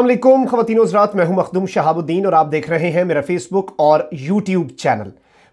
अल्लाम ख़वान मैं हूं मखदूम शहाबुद्दीन और आप देख रहे हैं मेरा फेसबुक और यूट्यूब चैनल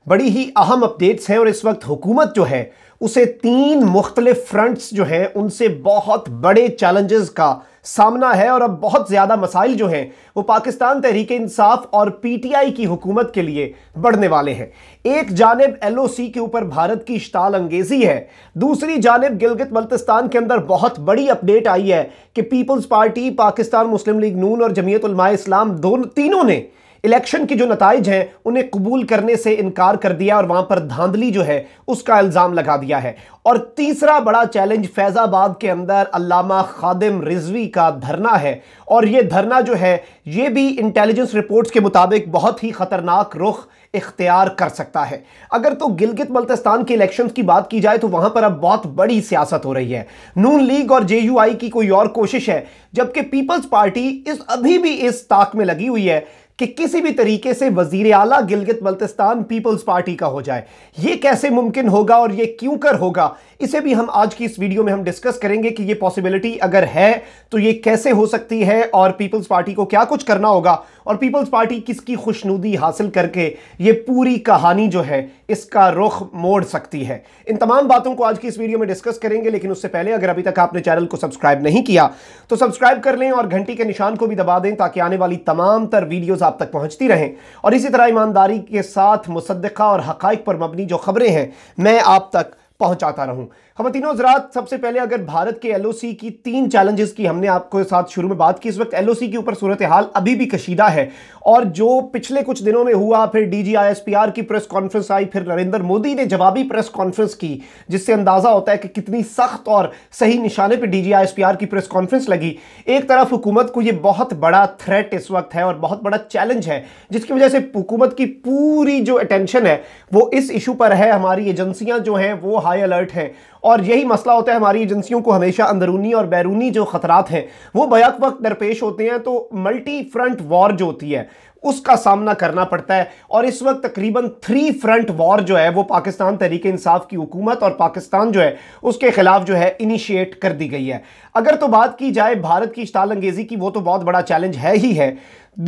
बड़ी ही अहम अपडेट्स हैं और इस वक्त हुकूमत जो है उसे तीन मुख्तलिफ फ्रंट्स जो हैं उनसे बहुत बड़े चैलेंजेस का सामना है और अब बहुत ज़्यादा मसाइल जो हैं वो पाकिस्तान तहरीक इंसाफ और पीटीआई की हुकूमत के लिए बढ़ने वाले हैं एक जानब एल के ऊपर भारत की इश्ताल अंगेजी है दूसरी जानब गिलगित बल्तिस्तान के अंदर बहुत बड़ी अपडेट आई है कि People's Party Pakistan Muslim League Noon और जमीयत इस्लाम दोनों तीनों ने इलेक्शन के जो नतज हैं उन्हें कबूल करने से इनकार कर दिया और वहां पर धांधली जो है उसका इल्ज़ाम लगा दिया है और तीसरा बड़ा चैलेंज फैज़ाबाद के अंदर अलामा खादिम रिजवी का धरना है और ये धरना जो है ये भी इंटेलिजेंस रिपोर्ट्स के मुताबिक बहुत ही ख़तरनाक रुख इख्तियार कर सकता है अगर तो गिलगित बल्तिस्तान के इलेक्शन की बात की जाए तो वहाँ पर अब बहुत बड़ी सियासत हो रही है नून लीग और जे की कोई और कोशिश है जबकि पीपल्स पार्टी इस अभी भी इस ताक में लगी हुई है कि किसी भी तरीके से वजीर अला गिलगित बल्तिस्तान पीपल्स पार्टी का हो जाए ये कैसे मुमकिन होगा और ये क्यों कर होगा इसे भी हम आज की इस वीडियो में हम डिस्कस करेंगे कि ये पॉसिबिलिटी अगर है तो ये कैसे हो सकती है और पीपल्स पार्टी को क्या कुछ करना होगा और पीपल्स पार्टी किसकी खुशनुदी हासिल करके ये पूरी कहानी जो है इसका रुख मोड़ सकती है इन तमाम बातों को आज की इस वीडियो में डिस्कस करेंगे लेकिन उससे पहले अगर अभी तक आपने चैनल को सब्सक्राइब नहीं किया तो सब्सक्राइब कर लें और घंटी के निशान को भी दबा दें ताकि आने वाली तमाम तर वीडियोज़ आप तक पहुंचती रहें और इसी तरह ईमानदारी के साथ मुसदा और हक़ पर मबनी जो खबरें हैं मैं आप तक पहुंचाता रहूं खवतिनों जरात सबसे पहले अगर भारत के एलओसी की तीन चैलेंजेस की हमने आपको साथ शुरू में बात की इस वक्त एलओसी के ऊपर सूरत हाल अभी भी कशीदा है और जो पिछले कुछ दिनों में हुआ फिर डीजीआईएसपीआर की प्रेस कॉन्फ्रेंस आई फिर नरेंद्र मोदी ने जवाबी प्रेस कॉन्फ्रेंस की जिससे अंदाजा होता है कि कितनी सख्त और सही निशाने पर डी की प्रेस कॉन्फ्रेंस लगी एक तरफ हुकूमत को यह बहुत बड़ा थ्रेट इस वक्त है और बहुत बड़ा चैलेंज है जिसकी वजह से हुकूमत की पूरी जो अटेंशन है वो इस इशू पर है हमारी एजेंसियां जो हैं वो हाई अलर्ट हैं और यही मसला होता है हमारी एजेंसियों को हमेशा अंदरूनी और बैरूनी जो ख़तरात हैं वो बैक वक्त दरपेश होते हैं तो मल्टी फ्रंट वॉर जो होती है उसका सामना करना पड़ता है और इस वक्त तकरीबन थ्री फ्रंट वॉर जो है वो पाकिस्तान तहरीक इंसाफ की हुकूमत और पाकिस्तान जो है उसके खिलाफ जो है इनिशिएट कर दी गई है अगर तो बात की जाए भारत की इश्ताल अंगेज़ी की वो तो बहुत बड़ा चैलेंज है ही है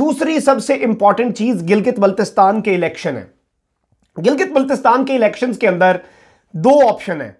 दूसरी सबसे इंपॉर्टेंट चीज़ गिलगित बल्तिस्तान के इलेक्शन है गिलगित बल्तिस्तान के इलेक्शन के अंदर दो ऑप्शन है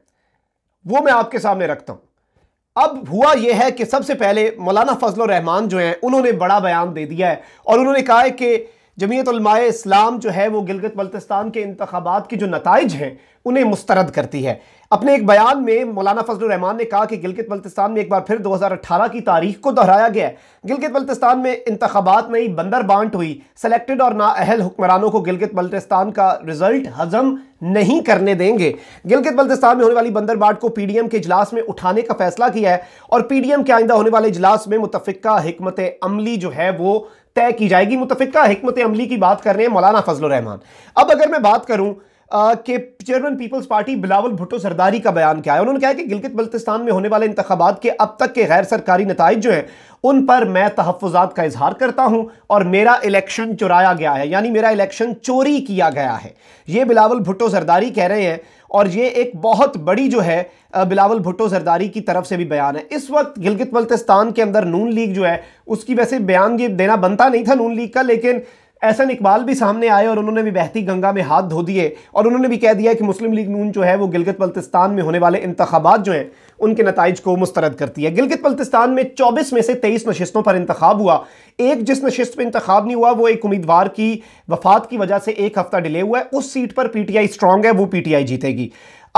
वो मैं आपके सामने रखता हूं अब हुआ यह है कि सबसे पहले मौलाना फजल रहमान जो है उन्होंने बड़ा बयान दे दिया है और उन्होंने कहा है कि जमीयतलमाय इस्लाम जो है वो गिलगत बल्तिस्तान के इंतबात के जो नतज हैं उन्हें मुस्तरद करती है अपने एक बयान में मौलाना फजल रहमान ने कहा कि गिलगित बल्तिस्तान में एक बार फिर 2018 की तारीख को दोहराया गया गिलगित बल्तिस्तान में इंतबात नई बंदर बांट हुई सेलेक्टेड और नाअहल हुक्मरानों को गिलगित बल्तिस्तान का रिजल्ट हजम नहीं करने देंगे गिलगित बल्तिस्तान में होने वाली बंदर बांट को पी डी एम के इजलास में उठाने का फैसला किया है और पी डी एम के आइंदा होने वाले इजलास में मुतफ़ा हमत अमली जो है वो तय की जाएगी मुतफिका हमत अमली की बात कर रहे हैं मौलाना फजल रहमान अब अगर मैं बात करूं के chairman People's Party Bilawal Bhutto Zardari का बयान क्या है उन्होंने कहा कि गिलगित बल्तिस्तान में होने वाले इंतबात के अब तक के गैर सरकारी नतज जो हैं उन पर मैं तहफात का इजहार करता हूं और मेरा इलेक्शन चुराया गया है यानी मेरा इलेक्शन चोरी किया गया है ये बिलावल भुट्टो सरदारी कह रहे हैं और ये एक बहुत बड़ी जो है बिलावल भुट्टो सरदारी की तरफ से भी बयान है इस वक्त गिलगित बल्तिस्तान के अंदर नून लीग जो है उसकी वैसे बयान ये देना बनता नहीं था नून लीग का लेकिन ऐसा इकबाल भी सामने आए और उन्होंने भी बहती गंगा में हाथ धो दिए और उन्होंने भी कह दिया कि मुस्लिम लीग नून जो है वो गिलगित बल्तिस्तान में होने वाले इंतबात जो हैं उनके नतज को मुस्तरद करती है गिलगित बल्तिस्तान में चौबीस में से तेईस नशस्तों पर इंतखब हुआ एक जिस नशस्त पर इंतखब नहीं हुआ वो एक उम्मीदवार की वफात की वजह से एक हफ्ता डिले हुआ है उस सीट पर पी टी आई है वो पी टी आई जीतेगी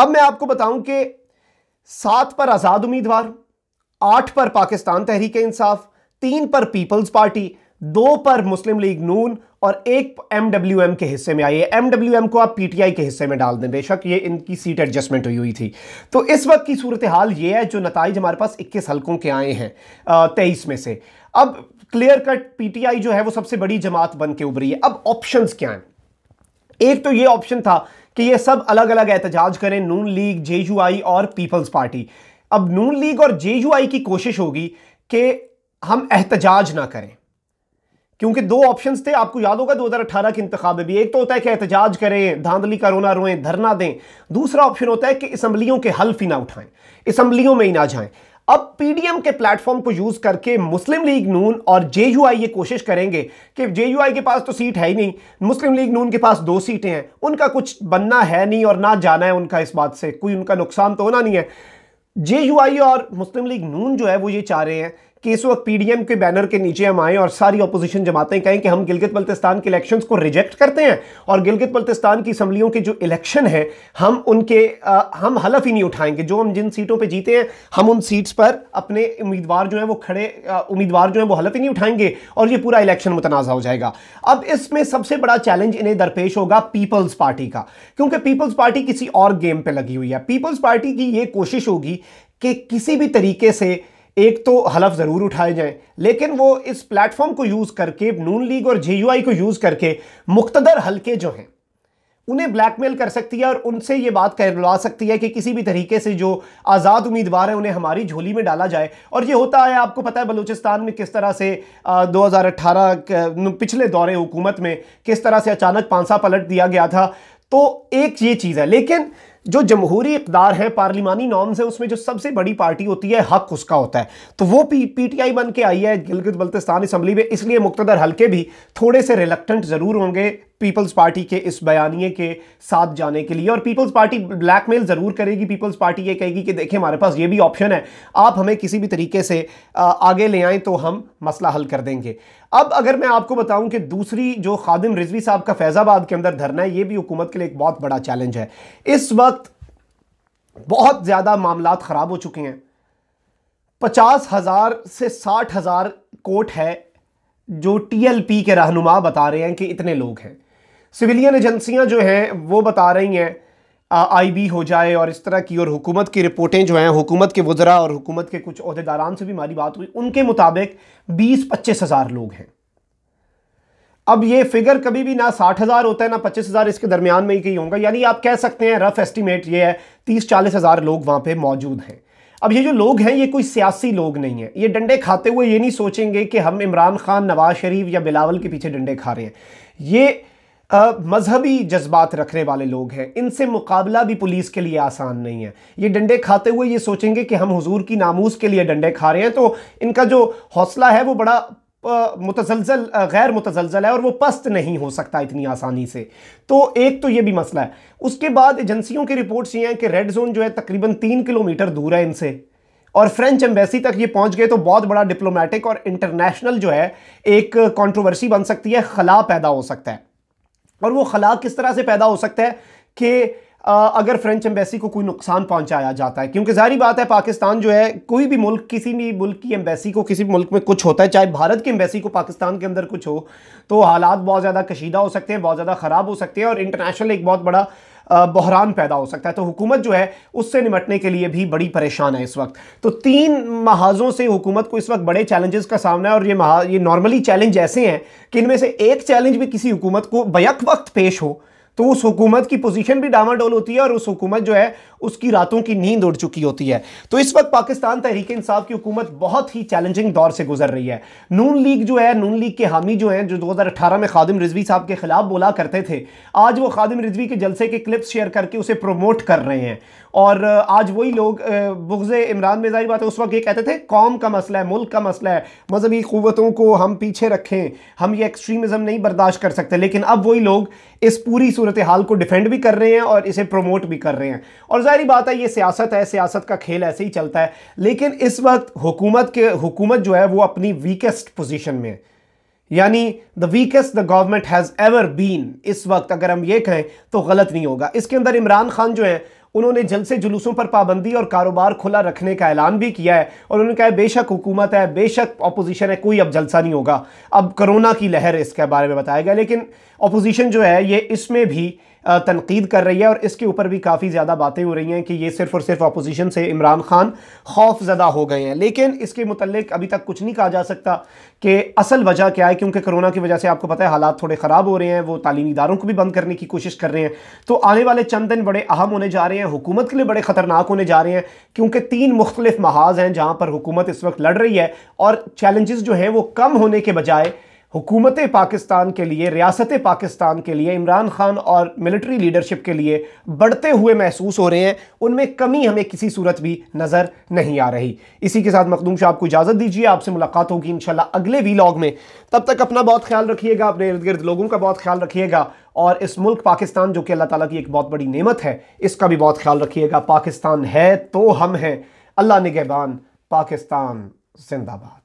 अब मैं आपको बताऊँ कि सात पर आज़ाद उम्मीदवार आठ पर पाकिस्तान तहरीक इंसाफ तीन पर पीपल्स पार्टी दो पर मुस्लिम लीग नून और एक एम के हिस्से में आई है एम को आप पीटीआई के हिस्से में डाल दें बेशक ये इनकी सीट एडजस्टमेंट हुई हुई थी तो इस वक्त की सूरत हाल ये है जो नतज हमारे पास इक्कीस हल्कों के आए हैं तेईस में से अब क्लियर कट पीटीआई जो है वो सबसे बड़ी जमात बन के उभरी है अब ऑप्शंस क्या हैं एक तो ये ऑप्शन था कि ये सब अलग अलग एहतजाज करें नून लीग जे और पीपल्स पार्टी अब नून लीग और जे की कोशिश होगी कि हम एहतजाज ना करें क्योंकि दो ऑप्शंस थे आपको याद होगा 2018 के इंतखाब में भी एक तो होता है कि एहतजाज करें धांधली का रोना रोएं धरना दें दूसरा ऑप्शन होता है कि इसम्बलियों के हल्फ ही ना उठाएं इसम्बलियों में ही ना जाएं अब पीडीएम के प्लेटफॉर्म को यूज करके मुस्लिम लीग नून और जे ये कोशिश करेंगे कि जे के पास तो सीट है ही नहीं मुस्लिम लीग नून के पास दो सीटें हैं उनका कुछ बनना है नहीं और ना जाना है उनका इस बात से कोई उनका नुकसान तो होना नहीं है जे और मुस्लिम लीग नून जो है वो ये चाह रहे हैं कि इस वक्त पीडीएम के बैनर के नीचे हम आए और सारी अपोजिशन जमातें कहें कि हम गिलगित बल्तिस्तान के इलेक्शन को रिजेक्ट करते हैं और गिलगित बल्तिस्तान की असम्बलियों के जो इलेक्शन हैं हम उनके आ, हम हलफ ही नहीं उठाएंगे जो हम जिन सीटों पर जीते हैं हम उन सीट्स पर अपने उम्मीदवार जो हैं वो खड़े उम्मीदवार जो हैं वो हलफ ही नहीं उठाएंगे और ये पूरा इलेक्शन मुतनाजा हो जाएगा अब इसमें सबसे बड़ा चैलेंज इन्हें दरपेश होगा पीपल्स पार्टी का क्योंकि पीपल्स पार्टी किसी और गेम पर लगी हुई है पीपल्स पार्टी की ये कोशिश होगी कि किसी भी तरीके से एक तो हलफ ज़रूर उठाए जाएं लेकिन वो इस प्लेटफॉर्म को यूज़ करके नून लीग और जे को यूज़ करके मुख्तर हलके जो हैं उन्हें ब्लैकमेल कर सकती है और उनसे ये बात करवा सकती है कि किसी भी तरीके से जो आज़ाद उम्मीदवार हैं उन्हें हमारी झोली में डाला जाए और ये होता है आपको पता है बलूचिस्तान में किस तरह से आ, 2018 पिछले दौरे हुकूमत में किस तरह से अचानक पांसा पलट दिया गया था तो एक ये चीज़ है लेकिन जो जमहूरी इकदार है पार्लिमानी नॉर्म्स है उसमें जो सबसे बड़ी पार्टी होती है हक उसका होता है तो वो पी पी टी आई बन के आई है गिलगित बल्तिस्तान असम्बली में इसलिए मुक्तदर हल्के भी थोड़े से रिलक्टेंट ज़रूर होंगे पीपल्स पार्टी के इस बयानिए के साथ जाने के लिए और पीपल्स पार्टी ब्लैकमेल ज़रूर करेगी पीपल्स पार्टी ये कहेगी कि देखिए हमारे पास ये भी ऑप्शन है आप हमें किसी भी तरीके से आगे ले आएँ तो हम मसला हल कर देंगे अब अगर मैं आपको बताऊं कि दूसरी जो खादिम रिजवी साहब का फैज़ाबाद के अंदर धरना है ये भी हुकूमत के लिए एक बहुत बड़ा चैलेंज है इस वक्त बहुत ज़्यादा मामला ख़राब हो चुके हैं पचास हज़ार से साठ हज़ार कोट है जो टीएलपी के रहनुमा बता रहे हैं कि इतने लोग हैं सिविलियन एजेंसियां जो हैं वो बता रही हैं आई बी हो जाए और इस तरह की और हुकूमत की रिपोर्टें जो हैं हुकूमत के वजरा और हुकूमत के कुछ अहदेदारान से भी हमारी बात हुई उनके मुताबिक बीस पच्चीस हज़ार लोग हैं अब ये फिगर कभी भी ना साठ हज़ार होता है ना पच्चीस हज़ार इसके दरमियान में ही कहीं होगा यानी आप कह सकते हैं रफ एस्टिमेट ये है तीस चालीस हज़ार लोग वहाँ पर मौजूद हैं अब ये जो लोग हैं ये कोई सियासी लोग नहीं है ये डंडे खाते हुए ये नहीं सोचेंगे कि हम इमरान खान नवाज शरीफ या बिलावल के पीछे डंडे खा रहे हैं ये मजहबी जज्बात रखने वाले लोग हैं इनसे मुकाबला भी पुलिस के लिए आसान नहीं है ये डंडे खाते हुए ये सोचेंगे कि हम हुजूर की नामूस के लिए डंडे खा रहे हैं तो इनका जो हौसला है वो बड़ा मुतजलजल गैर मुतजलजल है और वो पस्त नहीं हो सकता इतनी आसानी से तो एक तो ये भी मसला है उसके बाद एजेंसियों की रिपोर्ट्स ये हैं कि रेड जोन जो है तकरीबन तीन किलोमीटर दूर है इनसे और फ्रेंच एम्बेसी तक ये पहुंच गए तो बहुत बड़ा डिप्लोमेटिक और इंटरनेशनल जो है एक कंट्रोवर्सी बन सकती है खला पैदा हो सकता है और वो खलाक किस तरह से पैदा हो सकता है कि अगर फ्रेंच एम्बेसी को कोई नुकसान पहुंचाया जाता है क्योंकि जारी बात है पाकिस्तान जो है कोई भी मुल्क किसी भी मुल्क की एम्बेसी को किसी भी मुल्क में कुछ होता है चाहे भारत की एम्बेसी को पाकिस्तान के अंदर कुछ हो तो हालात बहुत ज़्यादा कशीदा हो सकते हैं बहुत ज़्यादा ख़राब हो सकते हैं और इंटरनेशनल एक बहुत बड़ा बहरान पैदा हो सकता है तो हुकूमत जो है उससे निमटने के लिए भी बड़ी परेशान है इस वक्त तो तीन महाजों से हुकूमत को इस वक्त बड़े चैलेंजेस का सामना है और ये महा ये नॉर्मली चैलेंज ऐसे हैं कि इनमें से एक चैलेंज भी किसी हुकूमत को बैक वक्त पेश हो तो उस हुकूमत की पोजीशन भी डामाडोल होती है और उस हुकूमत जो है उसकी रातों की नींद उड़ चुकी होती है तो इस वक्त पाकिस्तान तहरीक इंसाफ की हुकूमत बहुत ही चैलेंजिंग दौर से गुजर रही है नून लीग जो है नून लीग के हामी जो हैं जो 2018 में खादिम रिजवी साहब के खिलाफ बोला करते थे आज वो खादिम रिजवी के जलसे के क्लिप्स शेयर करके उसे प्रोमोट कर रहे हैं और आज वही लोग बुगजे इमरान में बात है उस वक्त ये कहते थे कौम का मसला है मुल्क का मसला है मजहबी क़वतों को हम पीछे रखें हम ये एक्सट्रीमिज़म नहीं बर्दाश्त कर सकते लेकिन अब वही लोग इस पूरी सूरत हाल को डिफेंड भी कर रहे हैं और इसे प्रमोट भी कर रहे हैं और जारी बात है ये सियासत है सियासत का खेल ऐसे ही चलता है लेकिन इस वक्त हुकूमत के हुकूमत जो है वो अपनी वीकेस्ट पोजीशन में है यानी the weakest the government has ever been इस वक्त अगर हम ये कहें तो गलत नहीं होगा इसके अंदर इमरान खान जो है उन्होंने जलसे जुलूसों पर पाबंदी और कारोबार खुला रखने का ऐलान भी किया है और उन्होंने कहा है बेशक हुकूमत है बेशक अपोजिशन है कोई अब जलसा नहीं होगा अब कोरोना की लहर इसके बारे में बताया गया लेकिन अपोजिशन जो है ये इसमें भी तनकीद कर रही है और इसके ऊपर भी काफ़ी ज़्यादा बातें हो रही हैं कि ये सिर्फ और सिर्फ अपोजिशन से इमरान खान खौफ ज़दा हो गए हैं लेकिन इसके मतलब अभी तक कुछ नहीं कहा जा सकता कि असल वजह क्या है क्योंकि कोरोना की वजह से आपको पता है हालात थोड़े ख़राब हो रहे हैं वो तालीमी इदारों को भी बंद करने की कोशिश कर रहे हैं तो आने वाले चंद दिन बड़े अहम होने जा रहे हैं हुकूमत के लिए बड़े ख़तरनाक होने जा रहे हैं क्योंकि तीन मुख्तलिफ महाज हैं जहाँ पर हुकूमत इस वक्त लड़ रही है और चैलेंजेस जो हैं वो कम होने के बजाय हुकूमत पाकिस्तान के लिए रियासत पाकिस्तान के लिए इमरान खान और मिलिट्री लीडरशिप के लिए बढ़ते हुए महसूस हो रहे हैं उनमें कमी हमें किसी सूरत भी नज़र नहीं आ रही इसी के साथ मखदूम शाह आपको इजाज़त दीजिए आपसे मुलाकात होगी इन अगले वीलॉग में तब तक अपना बहुत ख्याल रखिएगा अपने इर्द गिर्द लोगों का बहुत ख्याल रखिएगा और इस मुल्क पाकिस्तान जो कि अल्लाह ताली की एक बहुत बड़ी नियमत है इसका भी बहुत ख्याल रखिएगा पाकिस्तान है तो हम हैं अल्लाह निगहबान पाकिस्तान जिंदाबाद